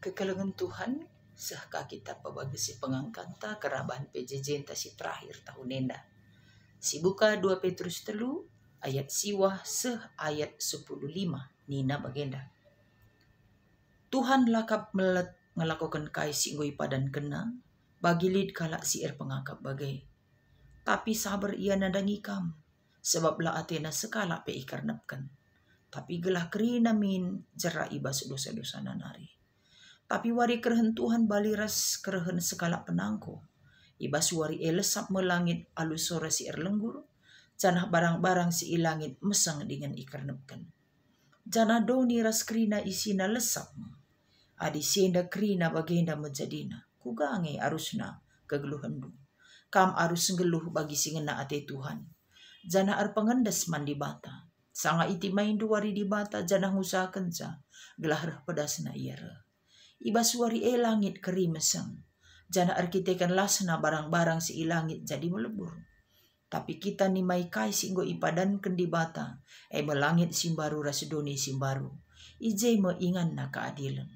kekelengan Tuhan sehka kita pabagi si pengangkanta kerabahan PJJ entah si terakhir tahun nenda. Si buka 2 Petrus telu ayat siwah seh ayat 10.5 Nina bagenda. Tuhan lakap melet ngelakukan kai singgoi padan kena bagi lid kalak si er pengangkap bagai. Tapi sabar ia nadangi kam sebab la Athena sekala pe ikarnapkan. Tapi gelah kerina min jera ibas dosa-dosa nanari tapi wari kerhen Tuhan baliras kerhen segala penangku. Ibas wari elesap melangit alusora si erlenggur, janah barang-barang si ilangit mesang dengan ikernepken. Janah doni ras krina isina lesap, adi sienda krina bagenda menjadina, kugange arusna kegeluhendu. Kam arus ngeluh bagi si ngena ate Tuhan. Janah ar pengendes mandi bata, sanga iti main duari di bata janah usaha kenca, gelah pedasna iyerah ibasuari e eh, langit kerimesang. Jana arkitekan lasna barang-barang si langit jadi melebur. Tapi kita ni mai kai si ngo ipadan kendibata, e eh, melangit simbaru rasedoni simbaru. Ije me ingan na keadilan.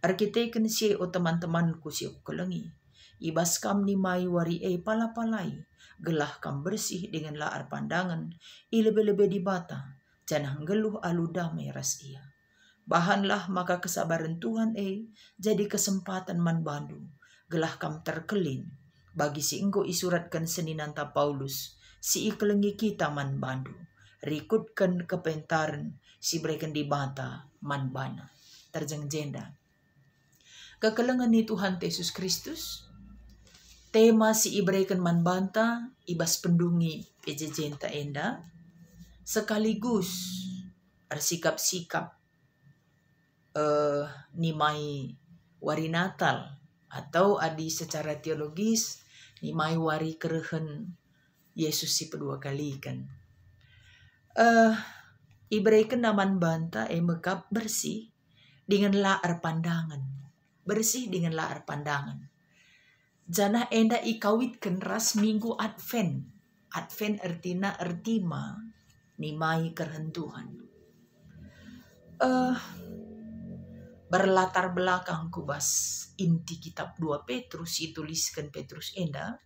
Arkitekan si o teman-temanku si kelengi. Ibas kam ni mai wari e eh, pala gelah kam bersih dengan laar pandangan, i lebih-lebih dibata, jana ngeluh aludame ras ia. Bahanlah maka kesabaran Tuhan eh jadi kesempatan man bandu. Gelah kam terkelin. Bagi si engko isuratkan seni nanta Paulus. Si ikelengi kita man bandu. Rikutkan kepentaran si berikan di bata man bana. Terjeng jenda. Kekelengan ni Tuhan Yesus Kristus. Tema si ibrekan man banta ibas pendungi pejejenta enda. Sekaligus bersikap-sikap Eh, nimai wari natal atau adi secara teologis nimai wari kerehen Yesus si kedua kali kan. uh, eh, Ibrai kenaman banta emekap eh, bersih dengan laar pandangan. Bersih dengan laar pandangan. Jana enda ikawitkan keneras minggu Advent. Advent ertina ertima nimai kerhentuhan. Eh, uh, berlatar belakang kubas inti kitab 2 Petrus dituliskan Petrus Enda,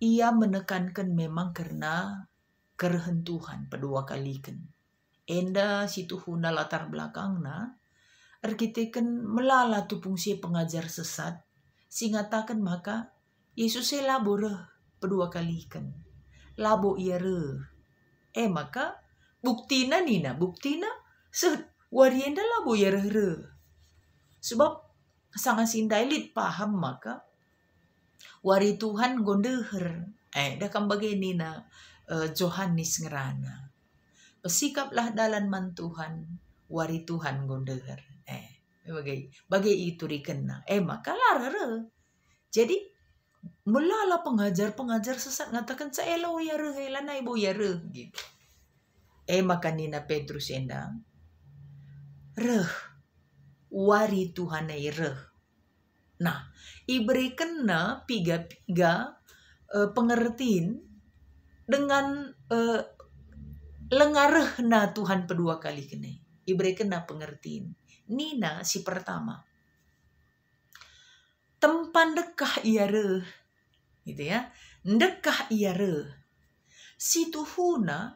ia menekankan memang karena kerhentuhan kali kan Enda situ huna latar belakang na, arkiteken kan melala tu fungsi pengajar sesat, singatakan maka Yesus saya labo reh kali kan Labo ia reh. Eh maka buktina nina, buktina sehat warienda labo yerere. Ya, Sebab sangat sindai lit paham maka wari Tuhan gondeher. Eh, dah kan begini na uh, eh, Johannes ngerana. sikaplah dalam man Tuhan, wari Tuhan gondeher. Eh, bagai bagai itu dikena. Eh, maka larere. Jadi mulala pengajar-pengajar sesat ngatakan sa elo ya re, lanai bo ya re, gitu. Eh, maka nina Petrus endang reh. Wari Tuhanai reh. Nah, iberi kena piga-piga e, pengertin dengan e, lengareh na Tuhan kedua kali kene. Iberi kena pengertin. Nina si pertama. Tempan dekah ia reh. Gitu ya. Dekah ia reh. Si Tuhuna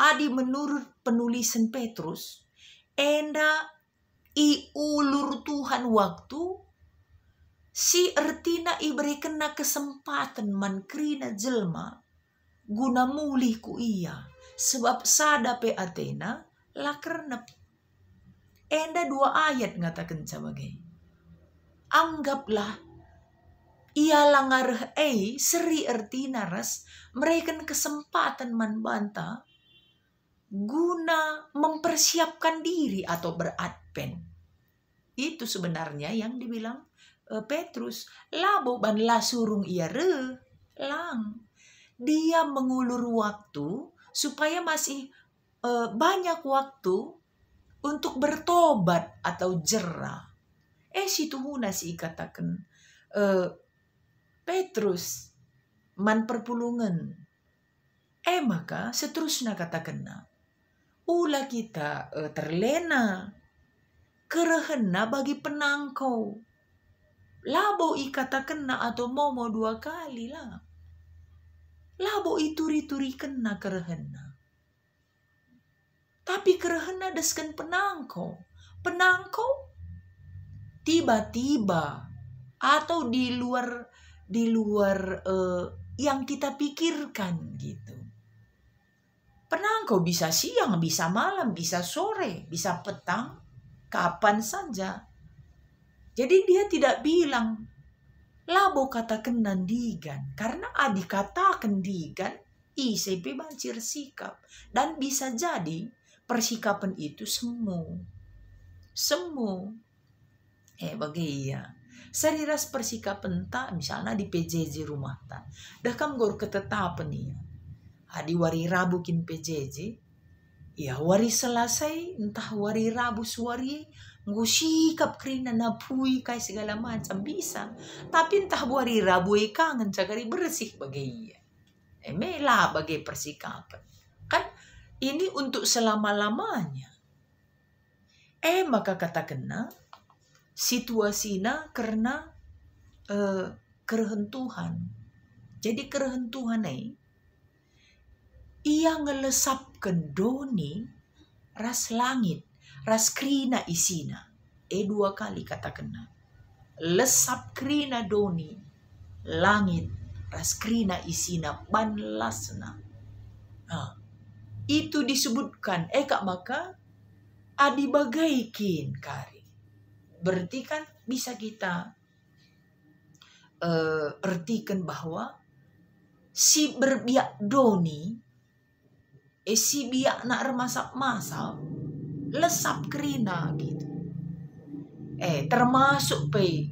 adi menurut penulisan Petrus enda i ulur Tuhan waktu si ertina iberi kena kesempatan man krina jelma guna mulih ku ia sebab sada pe Athena lakernep enda dua ayat ngatakan sebagai anggaplah ia langar ei seri ertina ras mereka kesempatan man banta guna mempersiapkan diri atau beradven. Itu sebenarnya yang dibilang e, Petrus. Labo ban surung ia re, lang. Dia mengulur waktu supaya masih uh, banyak waktu untuk bertobat atau jerah. Eh situ huna si katakan uh, e, Petrus man perpulungan. Eh maka seterusnya katakan pula kita eh, terlena kerehena bagi penangkau labo i kata kena atau momo dua kali lah labo itu turi kena kerehena tapi kerehena desken penangkau penangkau tiba-tiba atau di luar di luar uh, yang kita pikirkan gitu Pernah engkau bisa siang, bisa malam, bisa sore, bisa petang, kapan saja. Jadi dia tidak bilang, labo kata kenandigan, karena adik kata kendigan, ICP bancir sikap. Dan bisa jadi persikapan itu semu. Semu. Eh, bagi iya. Seriras persikapan tak, misalnya di PJJ rumah tak. Dah kam gor ketetapan iya Adi wari rabu kin pjj Ya wari selesai entah wari rabu suwari ngusikap sikap kerina pui kai segala macam bisa. Tapi entah wari rabu ikangan cagari bersih bagai iya. Emela eh, bagai persikapan. Kan ini untuk selama-lamanya. Eh maka kata kena situasina karena eh, kerhentuhan Jadi kerentuhan eh, ia ngelesap ke doni ras langit, ras krina isina. E dua kali kata kena. Lesap krina doni, langit, ras krina isina, lasna. Nah, itu disebutkan, eh kak maka adibagaikin kari. Berarti kan bisa kita uh, ertikan bahwa si berbiak doni si biak nak remasak masal lesap kerina gitu eh termasuk pe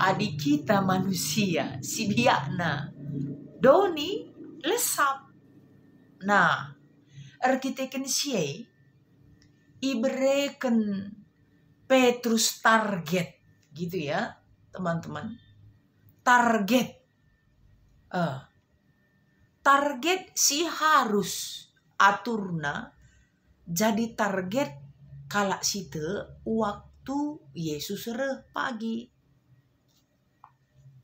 adik kita manusia si biak biakna doni lesap nah arkiteken siei ibreken Petrus target gitu ya teman-teman target uh, target si harus aturna jadi target kalak situ waktu Yesus reh pagi.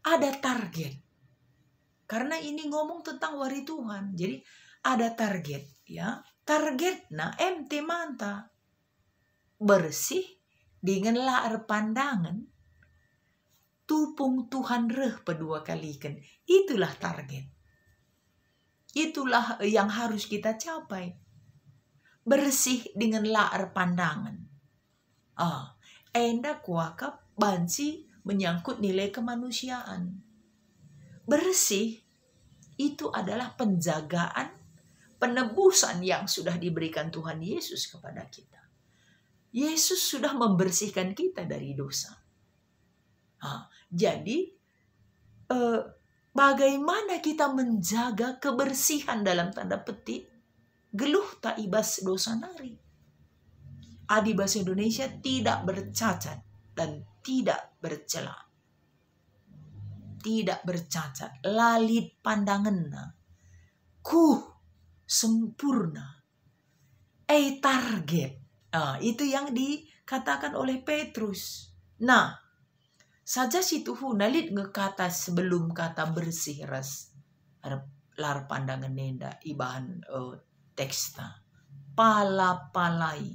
Ada target. Karena ini ngomong tentang wari Tuhan. Jadi ada target ya. Target nah MT manta. Bersih dengan lahar pandangan. Tupung Tuhan reh kedua kan Itulah target. Itulah eh, yang harus kita capai. Bersih dengan laar pandangan. Ah, enda kuakap banci menyangkut nilai kemanusiaan. Bersih itu adalah penjagaan penebusan yang sudah diberikan Tuhan Yesus kepada kita. Yesus sudah membersihkan kita dari dosa. Ah, jadi eh, Bagaimana kita menjaga kebersihan dalam tanda petik? Geluh tak ibas dosa nari. Adi bahasa Indonesia tidak bercacat dan tidak bercela. Tidak bercacat, lalit pandangannya. Kuh, sempurna. Eh target. Nah, itu yang dikatakan oleh Petrus. Nah, saja si tuhu nalit ngekata sebelum kata bersih ras Lar pandangan nenda ibahan uh, teksta. Pala-palai.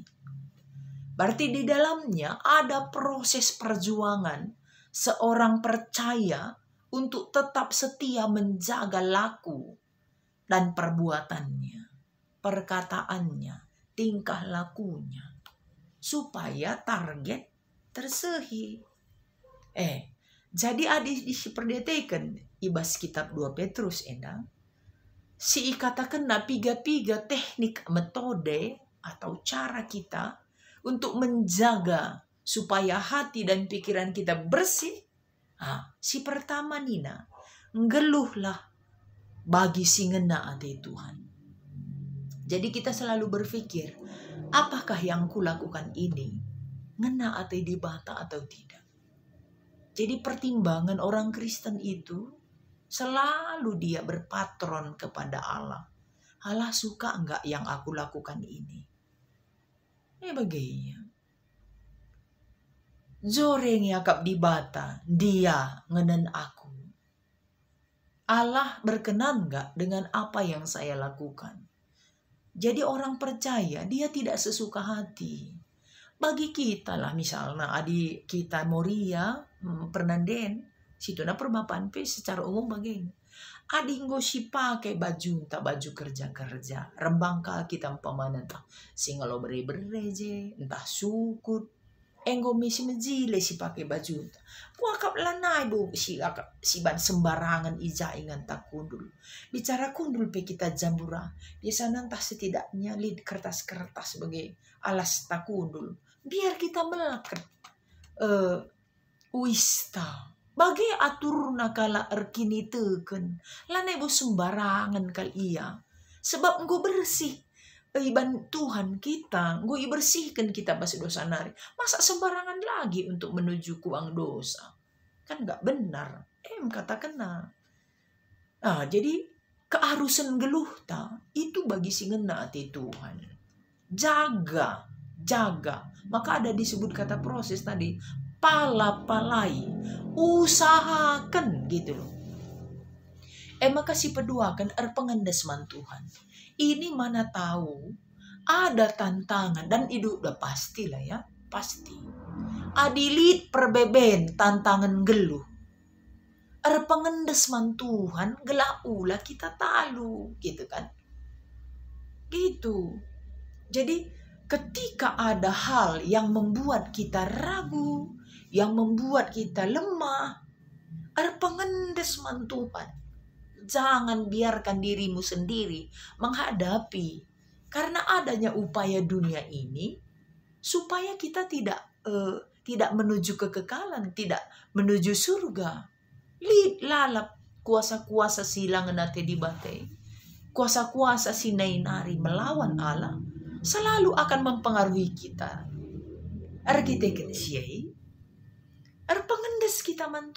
Berarti di dalamnya ada proses perjuangan seorang percaya untuk tetap setia menjaga laku dan perbuatannya, perkataannya, tingkah lakunya, supaya target tersehi. Eh, jadi adi disiperdetekan ibas kitab 2 Petrus endang. Si katakan na piga-piga teknik metode atau cara kita untuk menjaga supaya hati dan pikiran kita bersih. Ah, si pertama Nina, ngeluhlah bagi si ngena ade Tuhan. Jadi kita selalu berpikir, apakah yang kulakukan ini ngena ate dibata atau tidak? Jadi pertimbangan orang Kristen itu selalu dia berpatron kepada Allah. Allah suka enggak yang aku lakukan ini? Eh ya, bagaimana? Zoreng Yakab di bata, dia ngenen aku. Allah berkenan enggak dengan apa yang saya lakukan? Jadi orang percaya dia tidak sesuka hati bagi kita lah misalnya adi kita Moria hmm, den situ na perbapan pe secara umum bagaimana adi nggo si pakai baju tak baju kerja kerja rembang kal kita tak entah lo beri bereje entah syukur enggo eh, misi menjile si pakai baju ta. Wakap lanai bu si akap si ban sembarangan ija ingan tak kundul. Bicara kundul pe kita jambura. Biasa nantah setidaknya lid kertas-kertas sebagai alas tak kundul biar kita melakukan eh, uh, wista bagi atur nakala erkini teken lana ibu sembarangan kali iya sebab engkau bersih eh, iban Tuhan kita, gue bersihkan kita pas dosa nari. Masa sembarangan lagi untuk menuju kuang dosa? Kan gak benar. Em kata kena. Nah, jadi kearusan geluh ta, itu bagi si ngena Tuhan. Jaga jaga. Maka ada disebut kata proses tadi, pala-palai, usahakan gitu loh. Eh maka si peduakan er pengendesman Tuhan. Ini mana tahu ada tantangan dan hidup udah pasti lah ya, pasti. Adilit perbeben tantangan geluh. Er pengendesman Tuhan gelak ula kita talu gitu kan. Gitu. Jadi ketika ada hal yang membuat kita ragu, yang membuat kita lemah, ada pengendes mantupan. Jangan biarkan dirimu sendiri menghadapi karena adanya upaya dunia ini supaya kita tidak uh, tidak menuju kekekalan, tidak menuju surga. Lid lalap kuasa-kuasa silang nate dibate. Kuasa-kuasa sinainari melawan Allah selalu akan mempengaruhi kita. Arkitek siya, ar kita man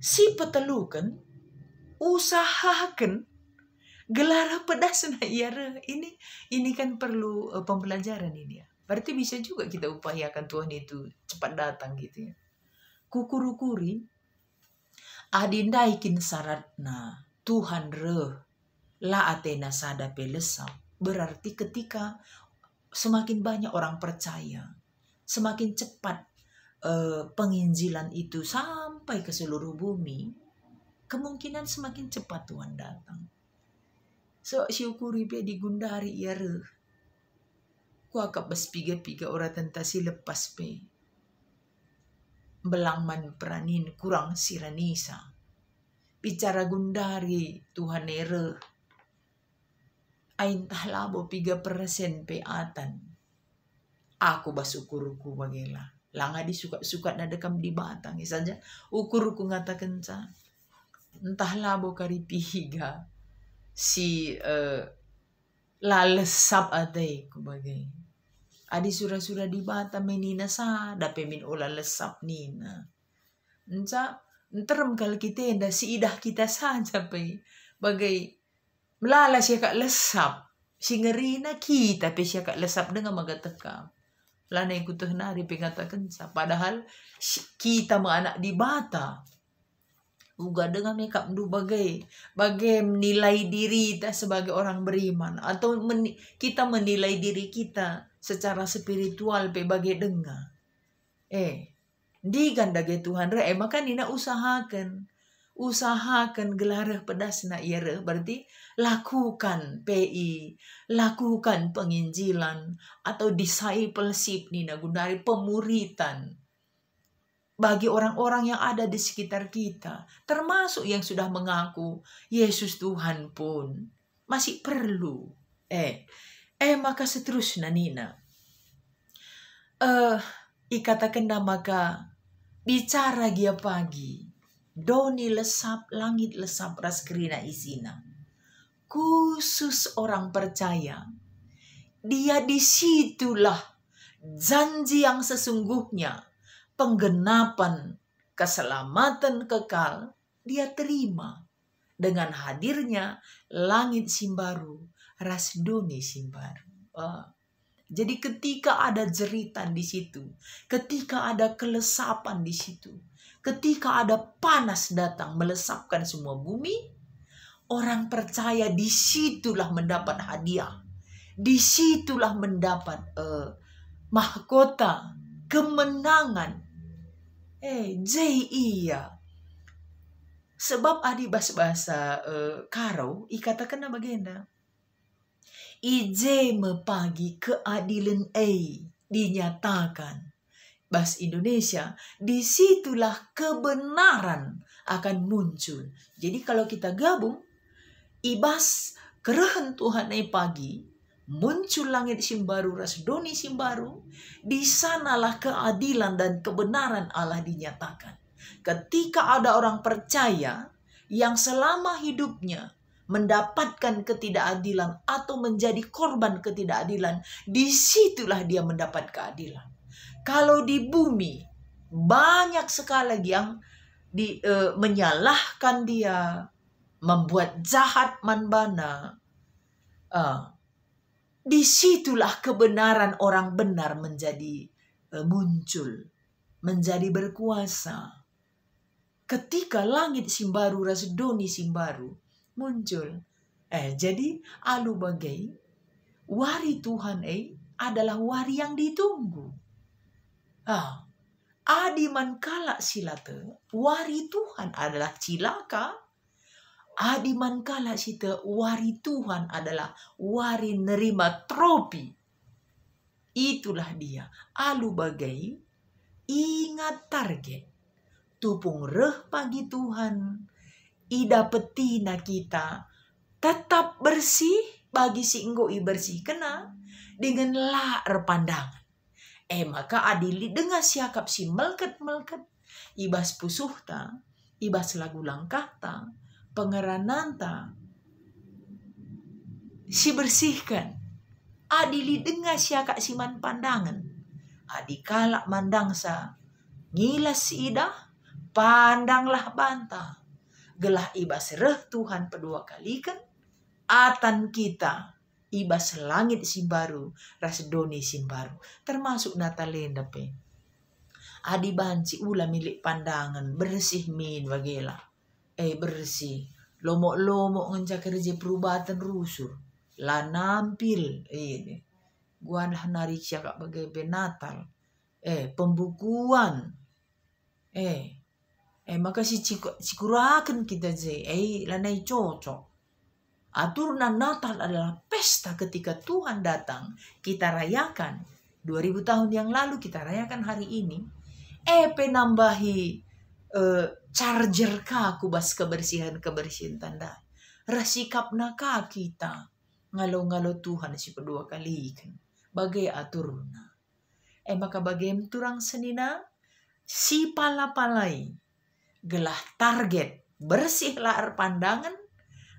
Si petelukan, usahakan gelar pedas na iare. Ini ini kan perlu eh, pembelajaran ini ya. Berarti bisa juga kita upayakan Tuhan itu cepat datang gitu ya. Kukurukuri adindaikin syaratna Tuhan reh la atena sada berarti ketika semakin banyak orang percaya, semakin cepat uh, penginjilan itu sampai ke seluruh bumi, kemungkinan semakin cepat Tuhan datang. So, syukuri be digundari ya reh. Ku akap bas piga piga ora tentasi lepas be. Belang man peranin kurang siranisa. Bicara gundari Tuhan ereh. Ainta labo piga persen pe atan. Aku basukuruku bagela. Langa di suka-suka nadekam di batang. saja ukuruku ngata kenca. Entah labo kari pihiga. Si uh, eh, lalesap atai ku bagai. Adi sura-sura di bata menina sa. min ola lesap nina. Entah, entar kalau kita enda si idah kita saja pe. Bagai Belah lah si akak lesap. Si ngeri nak ki tapi lah si akak lesap dengan maga tekam. Belah nak ikut tuh nari pengatakan sa. Padahal kita mah anak di bata. Uga dengan mereka du bagai. Bagai menilai diri kita sebagai orang beriman. Atau men, kita menilai diri kita secara spiritual pe bagai dengar. Eh, di ganda ge Tuhan re, eh, maka nina usahakan. usahakan gelarah pedas na iere berarti lakukan PI, lakukan penginjilan atau discipleship nina gunari pemuritan bagi orang-orang yang ada di sekitar kita, termasuk yang sudah mengaku Yesus Tuhan pun masih perlu. Eh, eh maka seterusnya Nina. Eh, uh, ikatakan maka bicara dia pagi doni lesap, langit lesap ras kerina isina. Khusus orang percaya, dia disitulah janji yang sesungguhnya, penggenapan, keselamatan kekal, dia terima dengan hadirnya langit simbaru, ras doni simbaru. Oh. Jadi ketika ada jeritan di situ, ketika ada kelesapan di situ, ketika ada panas datang melesapkan semua bumi, orang percaya disitulah mendapat hadiah. Disitulah mendapat uh, mahkota, kemenangan. Eh, iya. Sebab adi bahasa bahasa uh, eh, karo, ikatakan nama genda. Ije mepagi keadilan ei dinyatakan bahasa Indonesia, disitulah kebenaran akan muncul. Jadi kalau kita gabung, ibas kerahan Tuhan naik pagi, muncul langit simbaru, ras doni simbaru, di sanalah keadilan dan kebenaran Allah dinyatakan. Ketika ada orang percaya yang selama hidupnya mendapatkan ketidakadilan atau menjadi korban ketidakadilan, disitulah dia mendapat keadilan. Kalau di bumi banyak sekali yang di, uh, menyalahkan dia, membuat jahat manbana. E, disitulah kebenaran orang benar menjadi uh, muncul, menjadi berkuasa. Ketika langit simbaru, rasdoni simbaru muncul. Eh, jadi alu bagai wari Tuhan eh adalah wari yang ditunggu. Ah, adi mankala silate wari Tuhan adalah cilaka. Adi mankala sita wari Tuhan adalah wari nerima tropi. Itulah dia alu bagai ingat target. Tupung reh pagi Tuhan. Ida petina kita tetap bersih bagi si i bersih kena dengan laar pandangan. Eh maka adili dengan siakap si melket-melket. Ibas pusuhta, ibas lagu pengeranan ta Si bersihkan. Adili dengan siakap man pandangan. Adikala mandangsa. Ngilas si idah, pandanglah banta Gelah ibas reh Tuhan pedua kali kan. Atan kita Ibas langit iba selangit doni si baru, termasuk Natalin pe adi banci ula milik pandangan bersih min bagela. eh bersih lomok-lomok ngenca kerja perubatan rusur nampil ini Gua guan narik siapa bagai Natal. eh pembukuan eh eh maka si cikurakan kita je eh lanai cocok Aturan Natal adalah pesta ketika Tuhan datang. Kita rayakan. 2000 tahun yang lalu kita rayakan hari ini. Epe nambahi eh, charger ka kubas kebersihan-kebersihan tanda. Rasikap naka kita. Ngalo-ngalo Tuhan si kedua kali kan. Bagai aturna. E maka bagai turang senina si pala palai gelah target bersihlah pandangan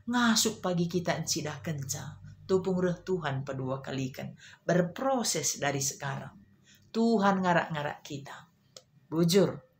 ngasuk pagi kita sudah kencang. Tupung reh Tuhan kali kan Berproses dari sekarang. Tuhan ngarak-ngarak kita. Bujur,